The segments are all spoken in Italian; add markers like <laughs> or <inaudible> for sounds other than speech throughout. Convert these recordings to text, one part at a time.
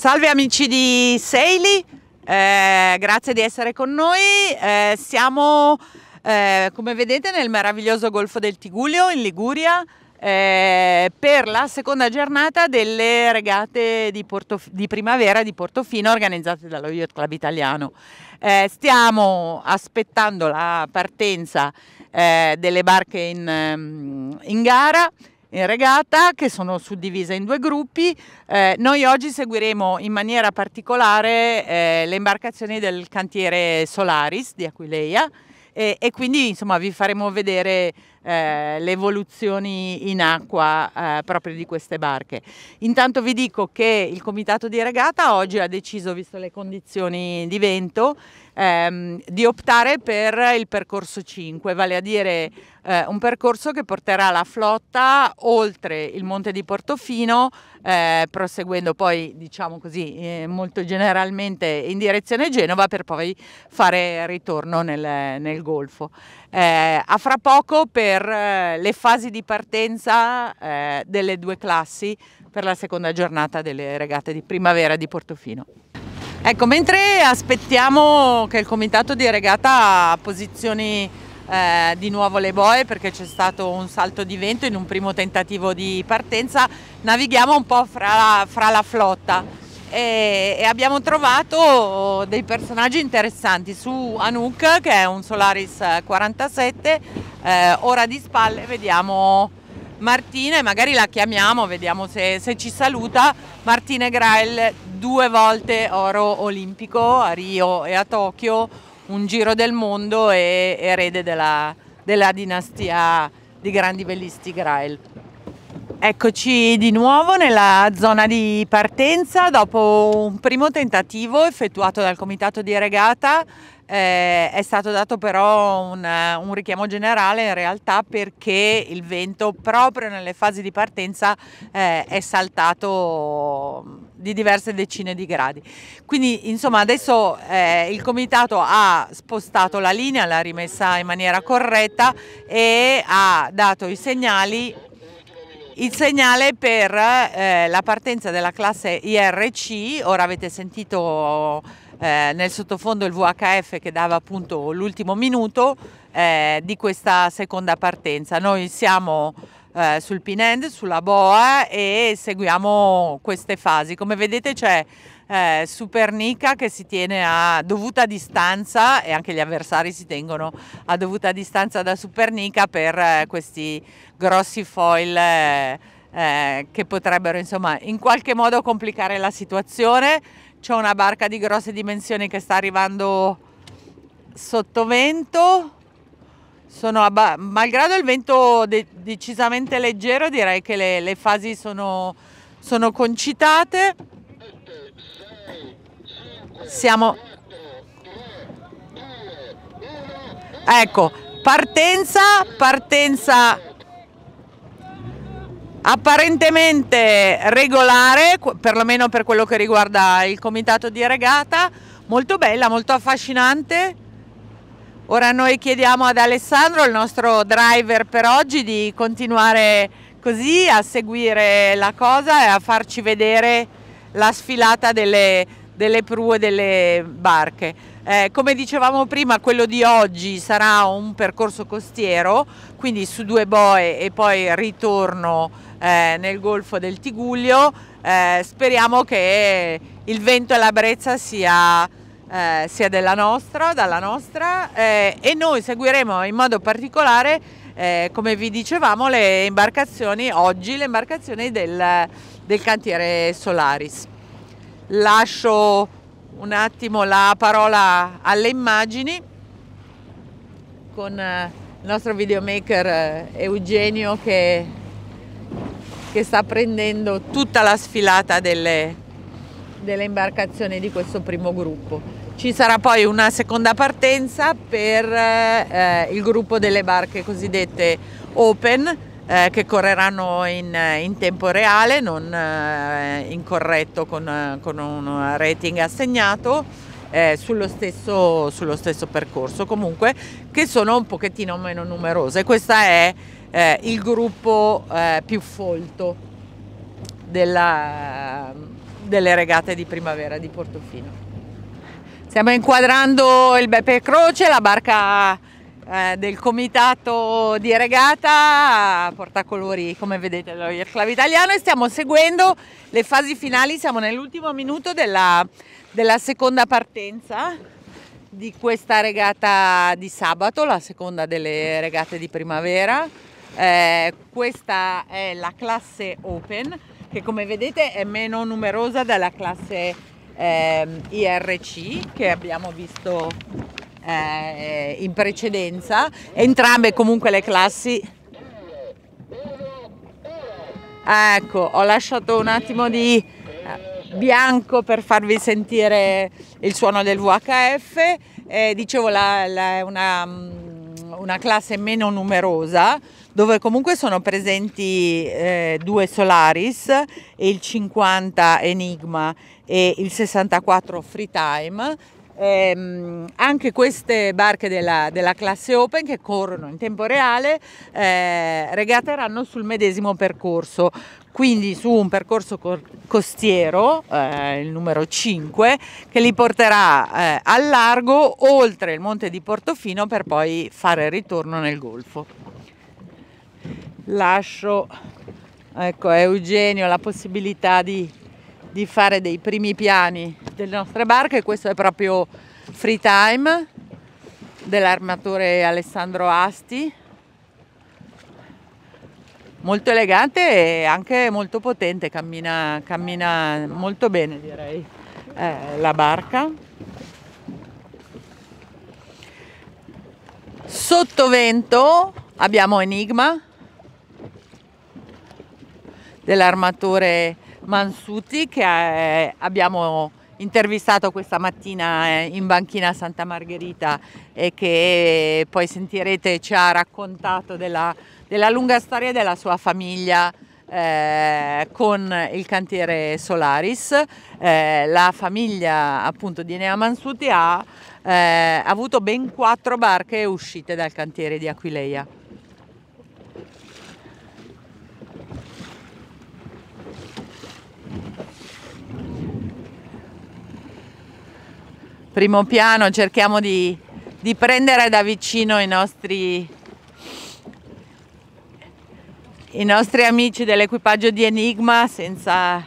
Salve amici di Seili, eh, grazie di essere con noi. Eh, siamo, eh, come vedete, nel meraviglioso Golfo del Tigulio, in Liguria, eh, per la seconda giornata delle regate di, di, primavera di Portofino organizzate dallo Yacht Club Italiano. Eh, stiamo aspettando la partenza eh, delle barche in, ehm, in gara in regata che sono suddivise in due gruppi. Eh, noi oggi seguiremo in maniera particolare eh, le imbarcazioni del cantiere Solaris di Aquileia e, e quindi insomma, vi faremo vedere eh, le evoluzioni in acqua eh, proprio di queste barche. Intanto vi dico che il comitato di regata oggi ha deciso, visto le condizioni di vento, ehm, di optare per il percorso 5, vale a dire eh, un percorso che porterà la flotta oltre il monte di Portofino, eh, proseguendo poi diciamo così eh, molto generalmente in direzione Genova per poi fare ritorno nel, nel Golfo. Eh, a fra poco per eh, le fasi di partenza eh, delle due classi per la seconda giornata delle regate di primavera di Portofino. Ecco, mentre aspettiamo che il comitato di regata posizioni eh, di nuovo le boe perché c'è stato un salto di vento in un primo tentativo di partenza, navighiamo un po' fra, fra la flotta e, abbiamo trovato dei personaggi interessanti su Anouk che è un Solaris 47 eh, ora di spalle vediamo Martina magari la chiamiamo vediamo se, se ci saluta Martina Grail due volte oro olimpico a Rio e a Tokyo un giro del mondo e erede della, della dinastia di grandi bellisti Grail Eccoci di nuovo nella zona di partenza dopo un primo tentativo effettuato dal comitato di regata eh, è stato dato però un, un, richiamo generale in realtà perché il vento proprio nelle fasi di partenza eh, è saltato di diverse decine di gradi. Quindi insomma adesso eh, il comitato ha spostato la linea, l'ha rimessa in maniera corretta e ha dato i segnali il segnale per eh, la partenza della classe IRC, ora avete sentito eh, nel sottofondo il VHF che dava appunto l'ultimo minuto eh, di questa seconda partenza. Noi siamo eh, sul Pinend, sulla Boa e seguiamo queste fasi. Come vedete c'è eh, Supernica che si tiene a dovuta distanza e anche gli avversari si tengono a dovuta distanza da Supernica per eh, questi grossi foil eh, eh, che potrebbero insomma in qualche modo complicare la situazione. C'è una barca di grosse dimensioni che sta arrivando sotto vento. malgrado il vento de decisamente leggero, direi che le, le fasi sono, sono concitate. Siamo... Ecco, partenza, partenza apparentemente regolare, perlomeno per quello che riguarda il comitato di regata, molto bella, molto affascinante. Ora noi chiediamo ad Alessandro, il nostro driver per oggi, di continuare così a seguire la cosa e a farci vedere la sfilata delle delle prue delle barche. Eh, come dicevamo prima, quello di oggi sarà un percorso costiero, quindi su due boe e poi ritorno eh, nel Golfo del Tiguglio. Eh, speriamo che il vento e la brezza sia, eh, sia della nostra, dalla nostra eh, e noi seguiremo in modo particolare, eh, come vi dicevamo, le imbarcazioni, oggi le imbarcazioni del, del cantiere Solaris lascio un attimo la parola alle immagini con eh, il nostro videomaker eh, Eugenio che, che sta prendendo tutta la sfilata delle, delle imbarcazioni di questo primo gruppo. Ci sarà poi una seconda partenza per eh, eh il gruppo delle barche cosiddette open eh, che correranno in, eh, in, tempo reale, non eh, in con, eh, con, un rating assegnato. Eh, sullo, stesso, sullo, stesso, percorso comunque che sono un pochettino meno numerose questo è eh, il gruppo eh, più folto della, delle regate di primavera di Portofino stiamo inquadrando il Beppe Croce la barca eh, del comitato di regata portacolori come vedete lo Yacht Italiano e stiamo seguendo le fasi finali, siamo nell'ultimo minuto della, della seconda partenza di questa regata di sabato, la seconda delle regate di primavera. Eh, questa è la classe Open che come vedete è meno numerosa della classe eh, IRC che abbiamo visto eh, in precedenza, entrambe comunque le classi. Ecco, ho lasciato un attimo di eh, bianco per farvi sentire il suono del VHF. Eh, dicevo, la, la, una, mm, una classe meno numerosa dove comunque sono presenti eh, due Solaris, il 50 Enigma e il 64 Freetime ehm, anche queste barche della, della, classe Open che corrono in tempo reale eh, regateranno sul medesimo percorso, quindi su un percorso costiero, eh, il numero 5, che li porterà eh, al largo oltre il monte di Portofino per poi fare ritorno nel Golfo. Lascio ecco, a Eugenio la possibilità di di fare dei primi piani delle nostre barche, questo è proprio free time dell'armatore Alessandro Asti, molto elegante e anche molto potente, cammina, cammina molto bene direi eh, la barca. Sottovento abbiamo Enigma dell'armatore Mansuti che eh, abbiamo intervistato questa mattina eh, in banchina Santa Margherita e che poi sentirete ci ha raccontato della, della lunga storia della sua famiglia eh, con il cantiere Solaris. Eh, la famiglia appunto di Enea Mansuti ha eh, avuto ben quattro barche uscite dal cantiere di Aquileia. primo piano, cerchiamo di, di prendere da vicino i nostri, i nostri amici dell'equipaggio di Enigma senza,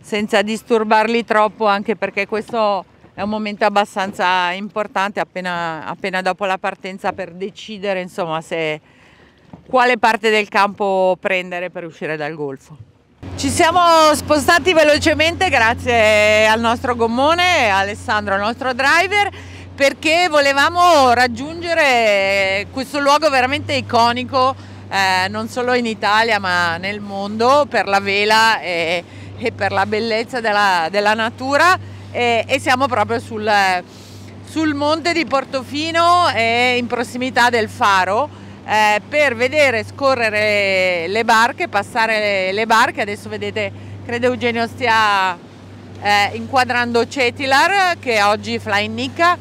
senza disturbarli troppo, anche perché questo è un momento abbastanza importante appena, appena dopo la partenza per decidere insomma, se, quale parte del campo prendere per uscire dal golfo. Ci siamo spostati velocemente grazie al nostro gommone, Alessandro, il nostro driver, perché volevamo raggiungere questo luogo veramente iconico, eh, non solo in Italia ma nel mondo, per la vela e, e per la bellezza della, della natura e, e, siamo proprio sul, sul monte di Portofino e in prossimità del faro eh, per vedere scorrere le barche, passare le barche, adesso vedete credo Eugenio stia eh, inquadrando Cetilar che oggi fly in Nica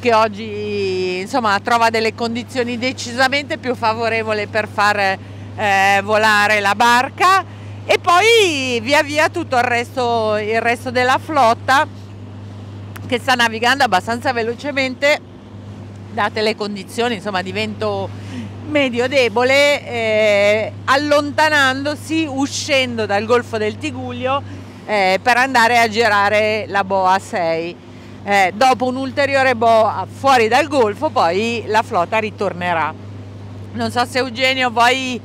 che oggi insomma, trova delle condizioni decisamente più favorevoli per far eh, volare la barca e poi via via tutto il resto, il resto della flotta che sta navigando abbastanza velocemente date le condizioni insomma, di vento medio debole eh, allontanandosi, uscendo dal Golfo del Tiguglio eh, per andare a girare la boa 6. Eh, dopo un'ulteriore boa fuori dal Golfo poi la flotta ritornerà. Non so se Eugenio vuoi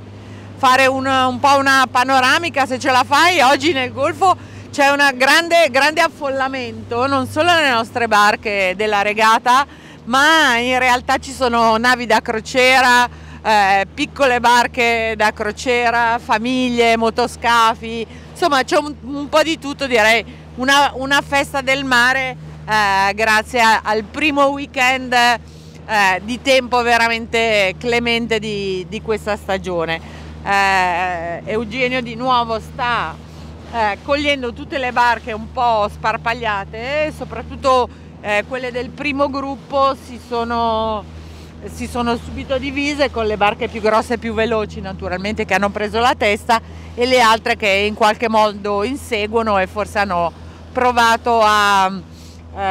fare un, un po' una panoramica, se ce la fai, oggi nel Golfo c'è un grande, grande affollamento, non solo nelle nostre barche della regata, ma in realtà ci sono navi da crociera, eh, piccole barche da crociera, famiglie, motoscafi, insomma c'è un, un, po' di tutto direi, una, una festa del mare eh, grazie a, al primo weekend eh, di tempo veramente clemente di, di questa stagione. Eh, Eugenio di nuovo sta eh, cogliendo tutte le barche un po' sparpagliate, soprattutto eh, quelle del primo gruppo si sono si sono subito divise con le barche più grosse e più veloci naturalmente che hanno preso la testa e le altre che in qualche modo inseguono e forse hanno provato a, eh,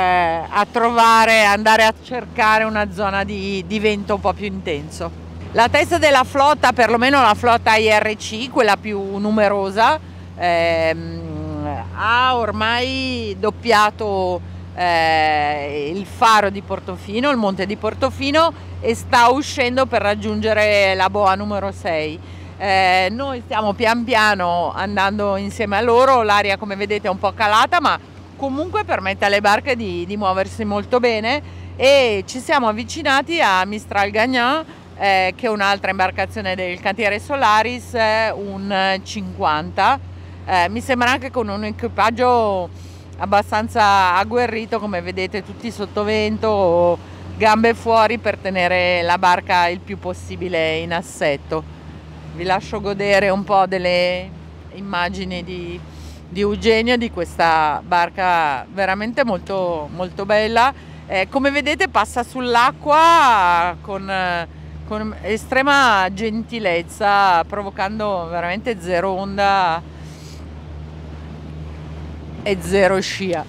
a trovare, andare a cercare una zona di, di vento un po' più intenso. La testa della flotta, perlomeno la flotta IRC, quella più numerosa, ehm, ha ormai doppiato eh, il faro di Portofino, il monte di Portofino e sta uscendo per raggiungere la boa numero 6. Eh, noi stiamo pian piano andando insieme a loro, l'aria come vedete è un po' calata ma comunque permette alle barche di, di muoversi molto bene e ci siamo avvicinati a Mistral Gagnan eh, che è un'altra imbarcazione del cantiere Solaris, eh, un 50, eh, mi sembra anche con un equipaggio abbastanza agguerrito come vedete tutti sottovento o gambe fuori per tenere la barca il più possibile in assetto. Vi lascio godere un po' delle immagini di, di Eugenio di questa barca veramente molto, molto bella. Eh, come vedete passa sull'acqua con, con estrema gentilezza provocando veramente zero onda e zero scia.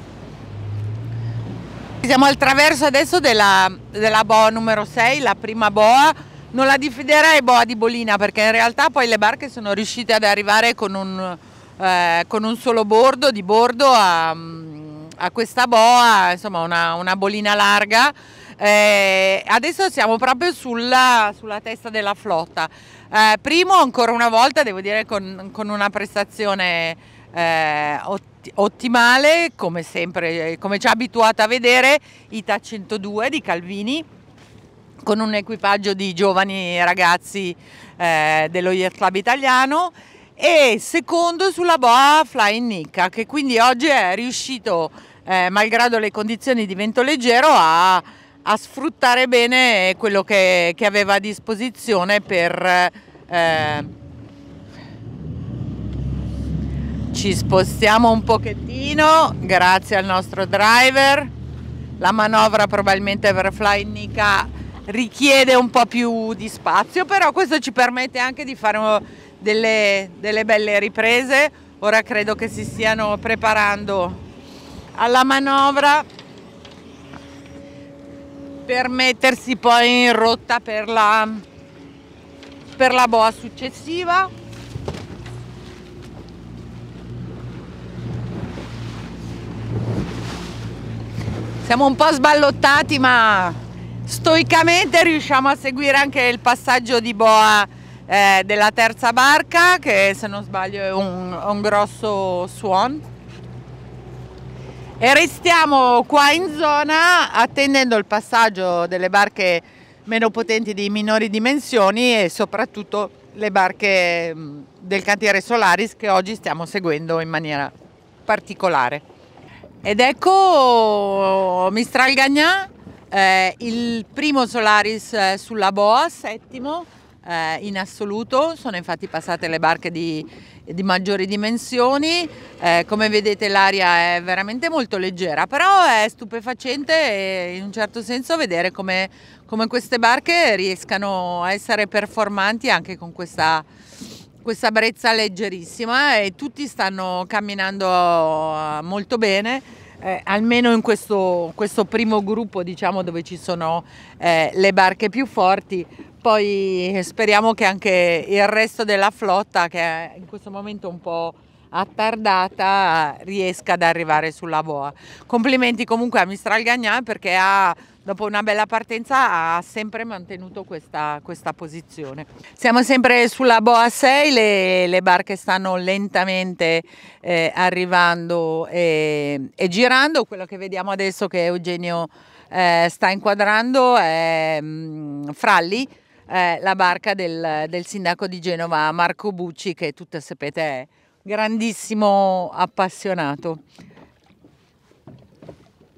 Siamo al traverso adesso della, della boa numero 6, la prima boa. Non la definirei boa di bolina perché in realtà poi le barche sono riuscite ad arrivare con un, eh, con un solo bordo, di bordo a, a questa boa, insomma una, una bolina larga. Eh, adesso siamo proprio sulla, sulla testa della flotta. Eh, primo ancora una volta devo dire con, con una prestazione eh, ottimale, come sempre, eh, come ci ha abituato a vedere, Ita 102 di Calvini con un equipaggio di giovani ragazzi eh, dello Yacht Club italiano e secondo sulla boa Flying Nicca che quindi oggi è riuscito, eh, malgrado le condizioni di vento leggero, a, a sfruttare bene quello che, che, aveva a disposizione per... Eh, ci spostiamo un pochettino grazie al nostro driver la manovra probabilmente per Flynica richiede un po' più di spazio però questo ci permette anche di fare delle, delle belle riprese ora credo che si stiano preparando alla manovra per mettersi poi in rotta per la, per la boa successiva siamo un po' sballottati ma stoicamente riusciamo a seguire anche il passaggio di boa eh, della terza barca che se non sbaglio è un, un grosso swan e restiamo qua in zona attendendo il passaggio delle barche meno potenti di minori dimensioni e soprattutto le barche mm, del cantiere Solaris che oggi stiamo seguendo in maniera particolare. Ed ecco Mistral Gagnan, eh, il primo Solaris eh, sulla boa, settimo eh, in assoluto, sono infatti passate le barche di, di maggiori dimensioni, eh, come vedete l'aria è veramente molto leggera, però è stupefacente in un certo senso vedere come, come queste barche riescano a essere performanti anche con questa questa brezza leggerissima eh, e tutti stanno camminando eh, molto bene, eh, almeno in questo, questo, primo gruppo diciamo, dove ci sono eh, le barche più forti. Poi eh, speriamo che anche il resto della flotta, che è in questo momento un po' attardata riesca ad arrivare sulla boa. Complimenti comunque a Mistral Gagnan perché ha dopo una bella partenza ha sempre mantenuto questa, questa posizione. Siamo sempre sulla boa 6, le, le barche stanno lentamente eh, arrivando e, e, girando, quello che vediamo adesso che Eugenio eh, sta inquadrando è mh, mm, Fralli, eh, la barca del, del, sindaco di Genova Marco Bucci che tutti sapete è grandissimo appassionato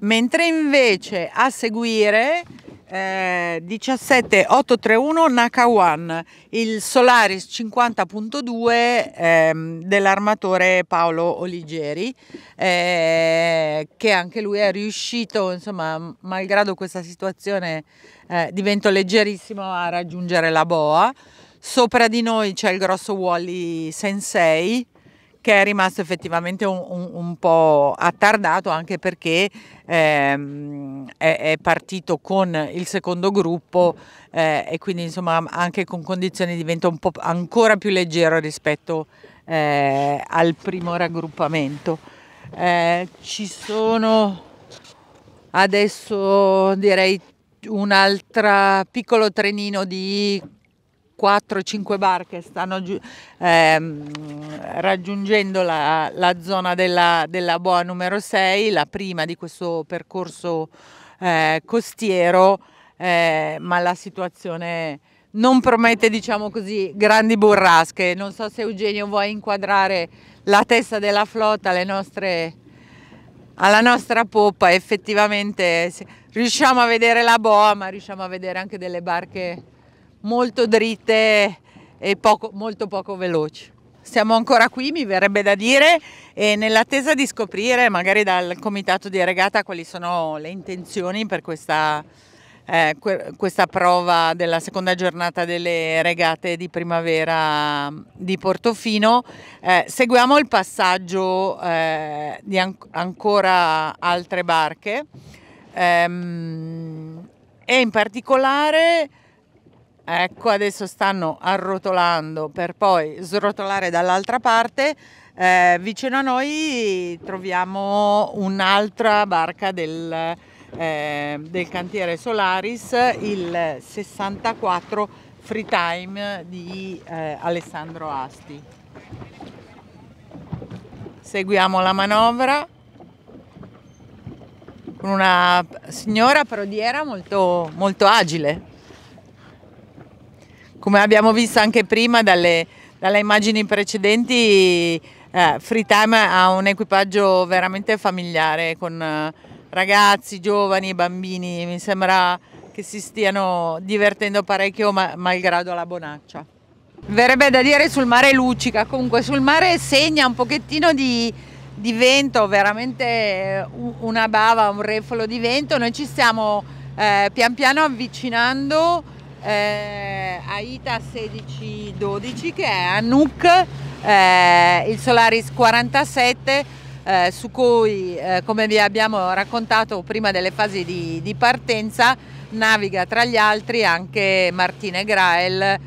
mentre invece a seguire eh, 17831 Nakawan, il Solaris 50.2 ehm, dell'armatore Paolo Oligeri, eh, che anche lui è riuscito, insomma, malgrado questa situazione eh, di vento leggerissimo, a raggiungere la boa. Sopra di noi c'è il grosso Wally Sensei, che è rimasto effettivamente un, un, un po' attardato anche perché ehm, è, è, partito con il secondo gruppo eh, e quindi insomma anche con condizioni diventa un po' ancora più leggero rispetto eh, al primo raggruppamento. Eh, ci sono adesso direi un altro piccolo trenino di 4-5 barche stanno ehm, raggiungendo la, la zona della, della, boa numero 6, la prima di questo percorso eh, costiero, eh, ma la situazione non promette diciamo così grandi burrasche. Non so se Eugenio vuoi inquadrare la testa della flotta nostre, alla nostra poppa, effettivamente riusciamo a vedere la boa ma riusciamo a vedere anche delle barche molto dritte e poco, molto poco veloci. Siamo ancora qui, mi verrebbe da dire, e nell'attesa di scoprire magari dal comitato di regata quali sono le intenzioni per questa, eh, questa prova della seconda giornata delle regate di primavera mm, di Portofino. Eh, seguiamo il passaggio eh, di an ancora altre barche ehm, e in particolare Ecco, adesso stanno arrotolando per poi srotolare dall'altra parte. Eh, vicino a noi troviamo un'altra barca del, eh, del, cantiere Solaris, il 64 Free Time di eh, Alessandro Asti. Seguiamo la manovra con una signora prodiera molto, molto agile come abbiamo visto anche prima dalle, dalle immagini precedenti, eh, Freetime ha un equipaggio veramente familiare con eh, ragazzi, giovani, bambini, mi sembra che si stiano divertendo parecchio ma, malgrado la bonaccia. Verrebbe da dire sul mare luccica, comunque sul mare segna un pochettino di, di vento, veramente eh, una bava, un refolo di vento, noi ci stiamo eh, pian piano avvicinando eh, Aita 1612 che è a Nuc, eh, il Solaris 47 eh, su cui, eh, come vi abbiamo raccontato prima delle fasi di, di partenza, naviga tra gli altri anche Martine Grael, eh,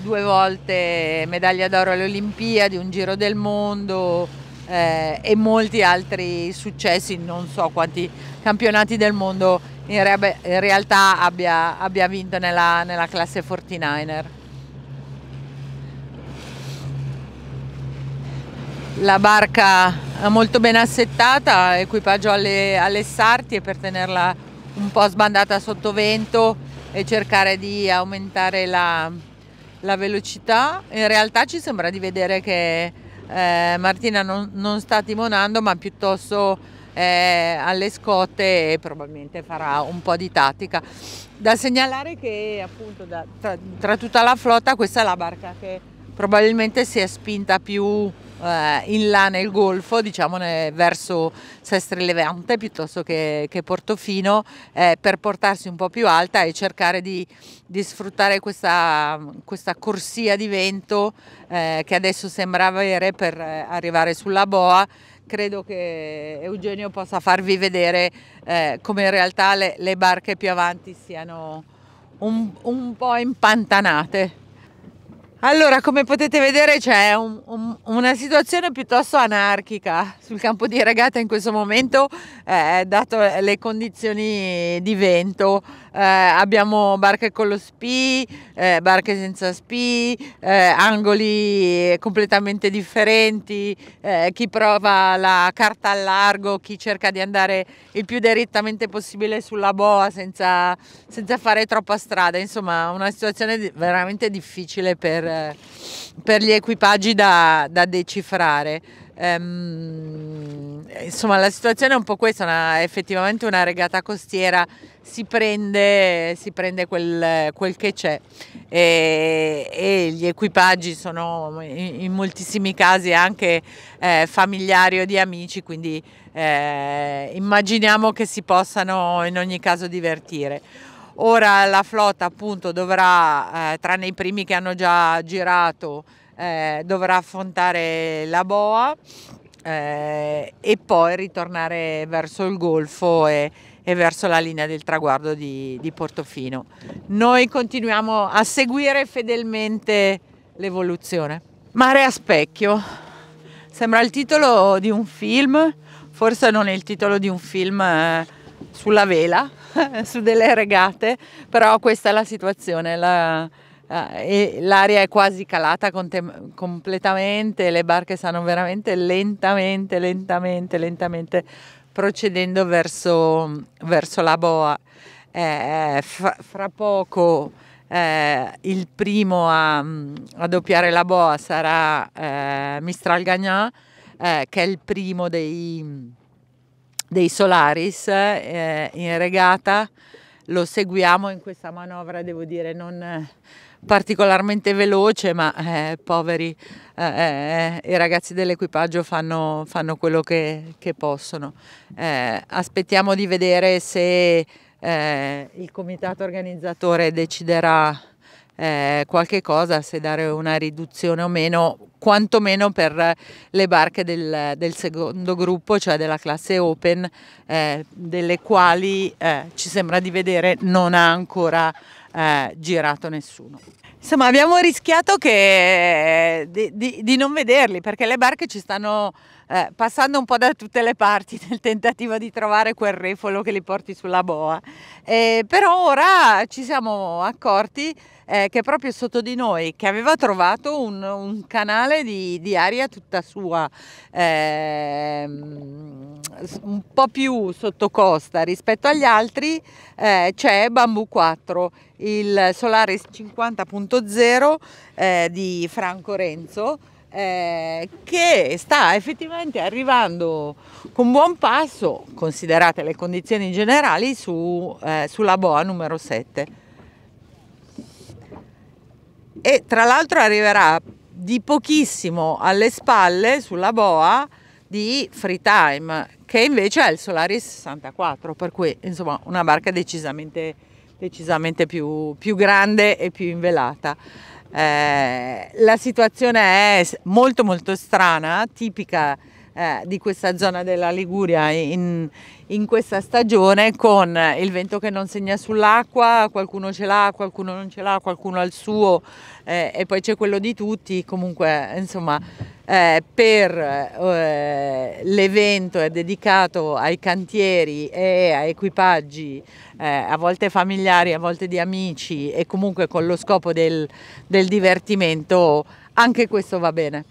due volte medaglia d'oro alle Olimpiadi, un giro del mondo, eh, e molti altri successi, non so quanti campionati del mondo in, re in realtà abbia, abbia vinto nella, nella classe 49er. La barca è molto ben assettata, equipaggio alle, alle sarti e per tenerla un po' sbandata sotto vento e cercare di aumentare la, la velocità. In realtà ci sembra di vedere che eh, Martina non, non, sta timonando ma piuttosto eh, alle scotte e probabilmente farà un po' di tattica. Da segnalare che appunto da, tra, tra tutta la flotta questa è la barca che probabilmente si è spinta più eh, in là nel Golfo, diciamo verso Sestre Levante piuttosto che, che Portofino, eh, per portarsi un po' più alta e cercare di, di sfruttare questa, questa, corsia di vento eh, che adesso sembra avere per eh, arrivare sulla boa credo che Eugenio possa farvi vedere eh, come in realtà le, le, barche più avanti siano un, un po' impantanate. Allora, come potete vedere c'è un, un, una situazione piuttosto anarchica sul campo di regata in questo momento, eh, dato le condizioni di vento eh, abbiamo barche con lo spi, eh, barche senza spi, eh, angoli completamente differenti, eh, chi prova la carta al largo, chi cerca di andare il più direttamente possibile sulla boa senza, senza fare troppa strada, insomma una situazione veramente difficile per, per gli equipaggi da, da decifrare. Ehm, insomma, la situazione è un po' questa, una, effettivamente una regata costiera si prende, si prende quel, quel, che c'è e, e, gli equipaggi sono in, in moltissimi casi anche eh, familiari o di amici, quindi eh, immaginiamo che si possano in ogni caso divertire. Ora la flotta appunto dovrà, eh, tranne i primi che hanno già girato, eh, dovrà affrontare la boa eh, e poi ritornare verso il golfo e, e verso la linea del traguardo di, di Portofino. Noi continuiamo a seguire fedelmente l'evoluzione. Mare a specchio, sembra il titolo di un film, forse non è il titolo di un film eh, sulla vela, <laughs> su delle regate, però questa è la situazione. La, eh, e l'aria è quasi calata completamente, le barche stanno veramente lentamente, lentamente, lentamente procedendo verso, verso la boa. Eh, eh, fra, fra, poco eh, il primo a, a, doppiare la boa sarà eh, Mistral Gagnan, eh, che è il primo dei, dei Solaris in regata. Lo seguiamo in questa manovra, devo dire, non particolarmente veloce, ma eh, poveri eh, eh, i ragazzi dell'equipaggio fanno, fanno, quello che, che possono. Eh, aspettiamo di vedere se eh, il comitato organizzatore deciderà eh, qualche cosa, se dare una riduzione o meno, quantomeno per le barche del, del secondo gruppo, cioè della classe Open, eh, delle quali eh, ci sembra di vedere non ha ancora eh, girato nessuno. Insomma abbiamo rischiato che, eh, di, di, di, non vederli perché le barche ci stanno eh, passando un po' da tutte le parti nel tentativo di trovare quel refolo che li porti sulla boa. Eh, però ora ci siamo accorti eh, che proprio sotto di noi, che aveva trovato un, un canale di, di, aria tutta sua, eh, un po' più sottocosta rispetto agli altri, eh, c'è Bambù 4, il solare 50.0 eh, di Franco Renzo. Eh, che sta effettivamente arrivando con buon passo, considerate le condizioni generali, su, eh, sulla boa numero 7 e tra l'altro arriverà di pochissimo alle spalle sulla boa di Free Time che invece è il Solaris 64 per cui insomma una barca decisamente, decisamente più, più grande e più invelata eh, la situazione è molto molto strana tipica eh, di questa zona della Liguria in, in, questa stagione con il vento che non segna sull'acqua, qualcuno ce l'ha, qualcuno non ce l'ha, qualcuno ha il suo eh, e poi c'è quello di tutti, comunque insomma eh, per eh, l'evento è dedicato ai cantieri e a equipaggi eh, a volte familiari, a volte di amici e comunque con lo scopo del, del divertimento anche questo va bene.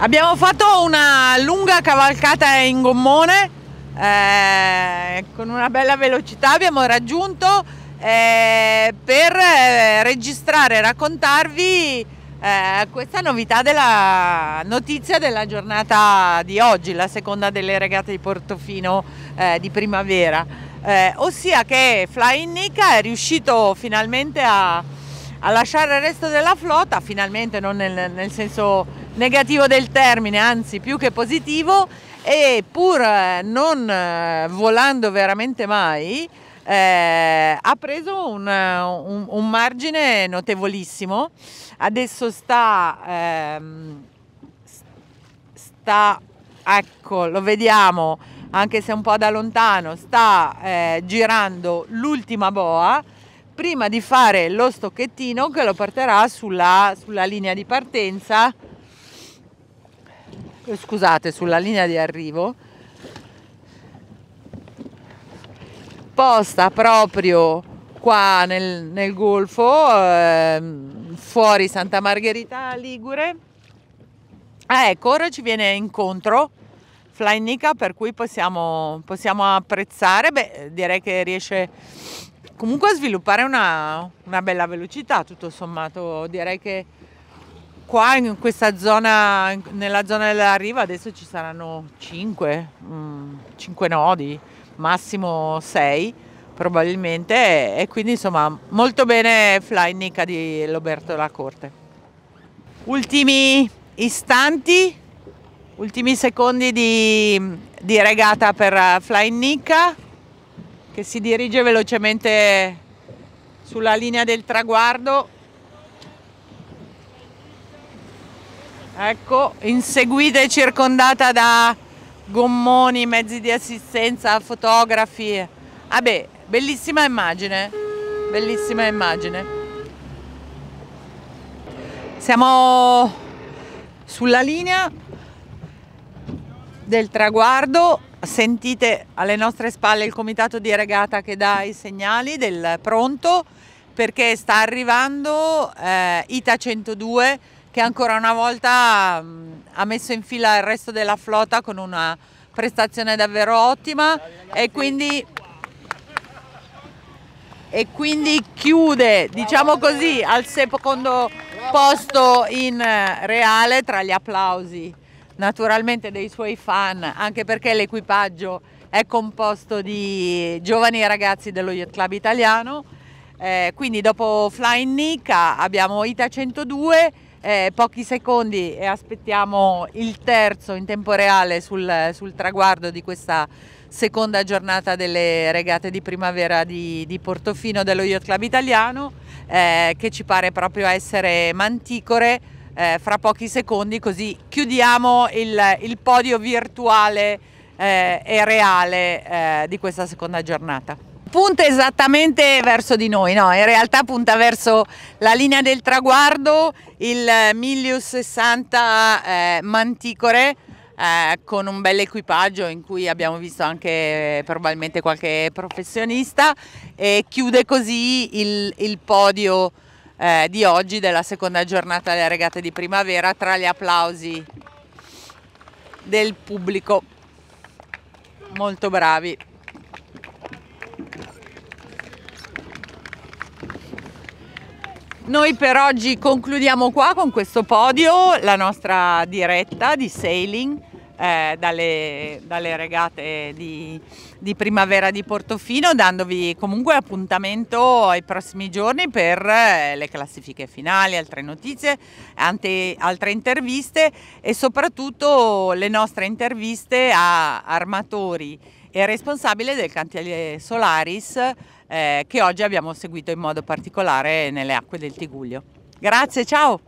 Abbiamo fatto una lunga cavalcata in gommone eh, con una bella velocità, abbiamo raggiunto eh, per eh, registrare e raccontarvi eh, questa novità della notizia della giornata di oggi, la seconda delle regate di Portofino eh, di primavera, eh, ossia che Flying Nica è riuscito finalmente a, a, lasciare il resto della flotta, finalmente non nel, nel senso negativo del termine, anzi più che positivo, e pur eh, non eh, volando veramente mai, eh, ha preso un, eh, un, un, margine notevolissimo, adesso sta, ehm, sta, ecco lo vediamo anche se un po' da lontano, sta eh, girando l'ultima boa prima di fare lo stocchettino che lo porterà sulla, sulla linea di partenza eh, scusate, sulla linea di arrivo, posta proprio qua nel, nel golfo, eh, fuori Santa Margherita Ligure. Ah, ecco, ora ci viene incontro Nica per cui possiamo, possiamo apprezzare, beh, direi che riesce comunque a sviluppare una, una bella velocità, tutto sommato, direi che qua in questa zona, nella zona della riva adesso ci saranno 5, 5 mm, nodi, massimo 6 probabilmente e quindi insomma molto bene Flynica di Roberto La Corte. Ultimi istanti, ultimi secondi di, di regata per Flynica che si dirige velocemente sulla linea del traguardo Ecco, inseguita e circondata da gommoni, mezzi di assistenza, fotografi. Vabbè, ah bellissima immagine, bellissima immagine. Siamo sulla linea del traguardo, sentite alle nostre spalle il comitato di regata che dà i segnali del pronto perché sta arrivando eh, Ita 102 che ancora una volta mm, ha messo in fila il resto della flotta con una prestazione davvero ottima e quindi, e quindi chiude diciamo così al secondo posto in eh, reale tra gli applausi naturalmente dei suoi fan anche perché l'equipaggio è composto di giovani ragazzi dello Yacht Club italiano eh, quindi dopo Flying Nika abbiamo Ita 102 eh, pochi secondi e aspettiamo il terzo in tempo reale sul, sul, traguardo di questa seconda giornata delle regate di primavera di, di Portofino dello Yacht Club italiano eh, che ci pare proprio essere manticore eh, fra pochi secondi così chiudiamo il, il podio virtuale eh, e reale eh, di questa seconda giornata punta esattamente verso di noi, no, in realtà punta verso la linea del traguardo, il 1060 eh, eh, Manticore eh, con un bel equipaggio in cui abbiamo visto anche eh, probabilmente qualche professionista e chiude così il, il podio eh, di oggi della seconda giornata delle regate di primavera tra gli applausi del pubblico. Molto bravi. Noi per oggi concludiamo qua con questo podio la nostra diretta di sailing eh, dalle, dalle, regate di, di primavera di Portofino, dandovi comunque appuntamento ai prossimi giorni per eh, le classifiche finali, altre notizie, ante, altre interviste e soprattutto le nostre interviste a armatori e responsabile del cantiere Solaris eh, che oggi abbiamo seguito in modo particolare nelle acque del Tiguglio. Grazie, ciao!